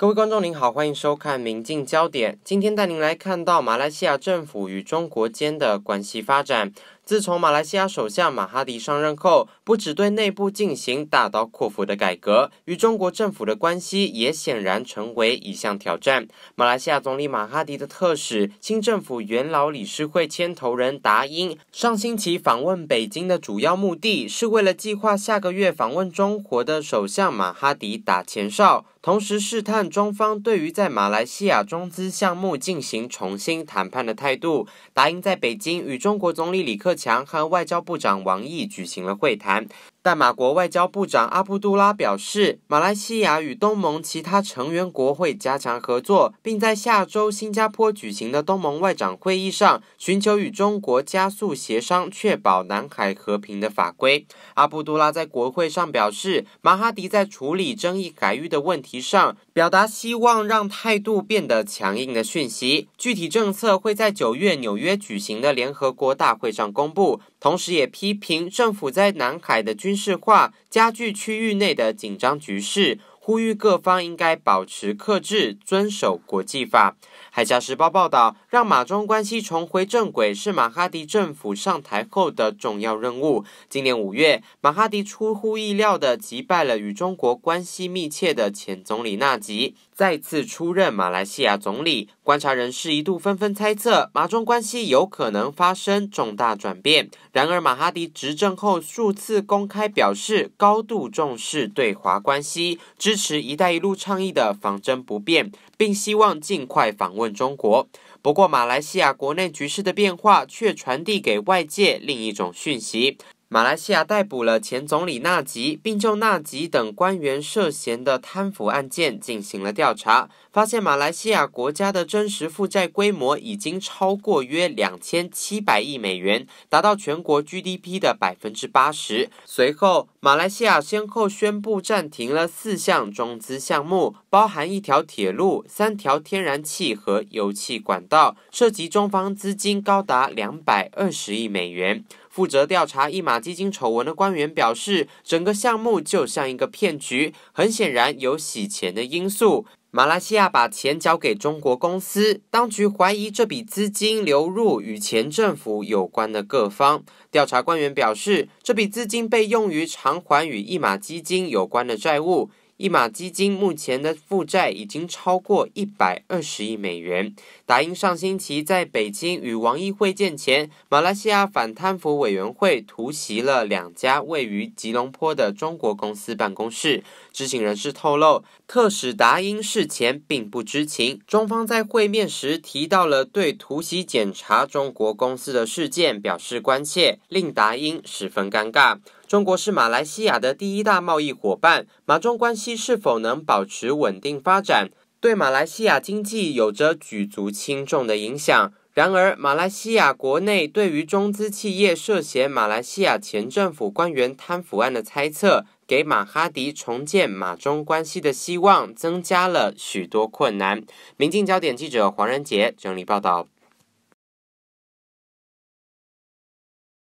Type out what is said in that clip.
各位观众您好，欢迎收看《明镜焦点》。今天带您来看到马来西亚政府与中国间的关系发展。自从马来西亚首相马哈迪上任后，不止对内部进行大刀阔斧的改革，与中国政府的关系也显然成为一项挑战。马来西亚总理马哈迪的特使、清政府元老理事会牵头人达英上星期访问北京的主要目的是为了计划下个月访问中国的首相马哈迪打前哨，同时试探中方对于在马来西亚中资项目进行重新谈判的态度。达英在北京与中国总理李克。强和外交部长王毅举行了会谈。但马国外交部长阿布杜拉表示，马来西亚与东盟其他成员国会加强合作，并在下周新加坡举行的东盟外长会议上寻求与中国加速协商，确保南海和平的法规。阿布杜拉在国会上表示，马哈迪在处理争议改域的问题上表达希望让态度变得强硬的讯息，具体政策会在九月纽约举行的联合国大会上公布。同时，也批评政府在南海的军。军事化加剧区域内的紧张局势，呼吁各方应该保持克制，遵守国际法。海峡时报报道，让马中关系重回正轨是马哈迪政府上台后的重要任务。今年五月，马哈迪出乎意料的击败了与中国关系密切的前总理纳吉，再次出任马来西亚总理。观察人士一度纷纷猜测，马中关系有可能发生重大转变。然而，马哈迪执政后数次公开表示高度重视对华关系，支持“一带一路”倡议的方针不变，并希望尽快访问中国。不过，马来西亚国内局势的变化却传递给外界另一种讯息。马来西亚逮捕了前总理纳吉，并就纳吉等官员涉嫌的贪腐案件进行了调查，发现马来西亚国家的真实负债规模已经超过约两千七百亿美元，达到全国 GDP 的百分之八十。随后，马来西亚先后宣布暂停了四项中资项目，包含一条铁路、三条天然气和油气管道，涉及中方资金高达两百二十亿美元。负责调查一马基金丑闻的官员表示，整个项目就像一个骗局，很显然有洗钱的因素。马来西亚把钱交给中国公司，当局怀疑这笔资金流入与前政府有关的各方。调查官员表示，这笔资金被用于偿还与一马基金有关的债务。一马基金目前的负债已经超过一百二十亿美元。达英上星期在北京与王毅会见前，马来西亚反贪腐委员会突袭了两家位于吉隆坡的中国公司办公室。知情人士透露，特使达英事前并不知情。中方在会面时提到了对突袭检查中国公司的事件表示关切，令达英十分尴尬。中国是马来西亚的第一大贸易伙伴，马中关系是否能保持稳定发展，对马来西亚经济有着举足轻重的影响。然而，马来西亚国内对于中资企业涉嫌马来西亚前政府官员贪腐案的猜测，给马哈迪重建马中关系的希望增加了许多困难。《明镜焦点》记者黄仁杰整理报道。